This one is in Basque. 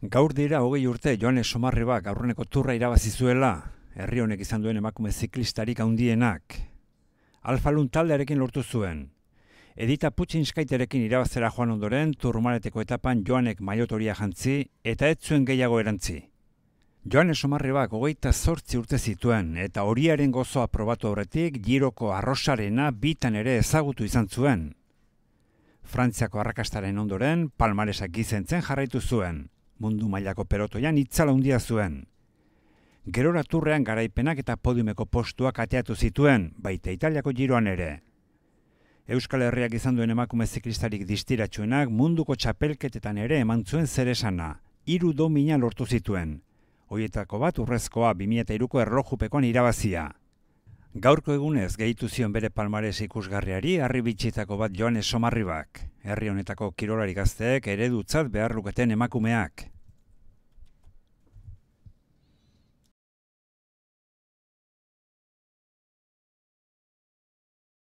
Gaur dira hogei urte Joanes Somarreba gaurreneko turra irabazi zuela, herri honek izan duen emakume ziklistarik handienak. Alfalun taldearekin lortu zuen. Edita Putsinskaiterekin irabazera joan ondoren, turmaleteko etapan Joanek maiotoria jantzi eta ez zuen gehiago erantzi. Joan Esomarribak hogeita zortzi urte zituen eta horiaren gozoa probatu horretik giroko arrosarena bitan ere ezagutu izan zuen. Frantziako arrakastaren ondoren, palmaresak gizentzen jarraitu zuen mundu mailako perotoian itzala handia zuen. Gerora turrean garaipenak eta podiumeko postuak ateatu zituen, baita Italiako giroan ere. Euskal Herriak izan duen emakume ziklistarik distiratxuenak munduko txapelketetan ere eman zuen zeresana, hiru domina lortu zituen. Hoietako bat urrezkoa 2002ko errojupekoan irabazia. Gaurko egunez gehitu zion bere palmares ikusgarriari harri bat joan esomarribak herri honetako kirolari gazteek eredutzat behar luketen emakumeak.